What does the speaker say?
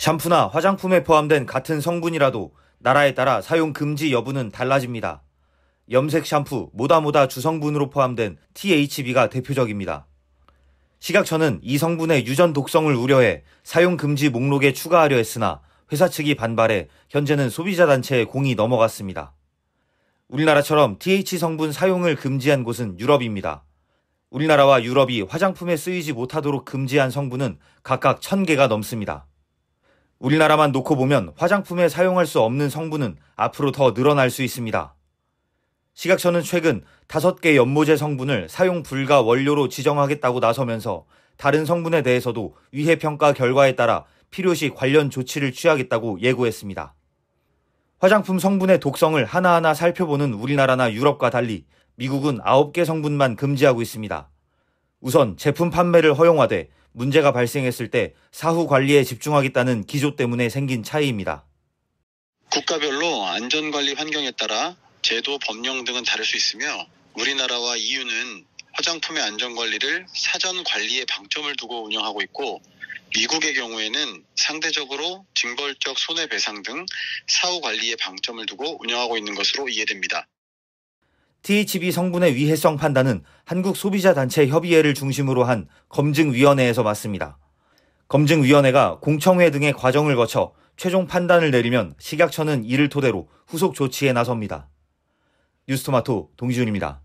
샴푸나 화장품에 포함된 같은 성분이라도 나라에 따라 사용 금지 여부는 달라집니다. 염색 샴푸 모다모다 주성분으로 포함된 THB가 대표적입니다. 식약처는 이 성분의 유전 독성을 우려해 사용 금지 목록에 추가하려 했으나 회사 측이 반발해 현재는 소비자 단체의 공이 넘어갔습니다. 우리나라처럼 TH 성분 사용을 금지한 곳은 유럽입니다. 우리나라와 유럽이 화장품에 쓰이지 못하도록 금지한 성분은 각각 1000개가 넘습니다. 우리나라만 놓고 보면 화장품에 사용할 수 없는 성분은 앞으로 더 늘어날 수 있습니다. 식약처는 최근 5개 연모제 성분을 사용 불가 원료로 지정하겠다고 나서면서 다른 성분에 대해서도 위해 평가 결과에 따라 필요시 관련 조치를 취하겠다고 예고했습니다. 화장품 성분의 독성을 하나하나 살펴보는 우리나라나 유럽과 달리 미국은 9개 성분만 금지하고 있습니다. 우선 제품 판매를 허용하되 문제가 발생했을 때 사후 관리에 집중하겠다는 기조 때문에 생긴 차이입니다. 국가별로 안전관리 환경에 따라 제도, 법령 등은 다를 수 있으며 우리나라와 EU는 화장품의 안전관리를 사전 관리에 방점을 두고 운영하고 있고 미국의 경우에는 상대적으로 징벌적 손해배상 등 사후 관리에 방점을 두고 운영하고 있는 것으로 이해됩니다. THB 성분의 위해성 판단은 한국 소비자 단체 협의회를 중심으로 한 검증위원회에서 맞습니다 검증위원회가 공청회 등의 과정을 거쳐 최종 판단을 내리면 식약처는 이를 토대로 후속 조치에 나섭니다. 뉴스토마토 동지훈입니다.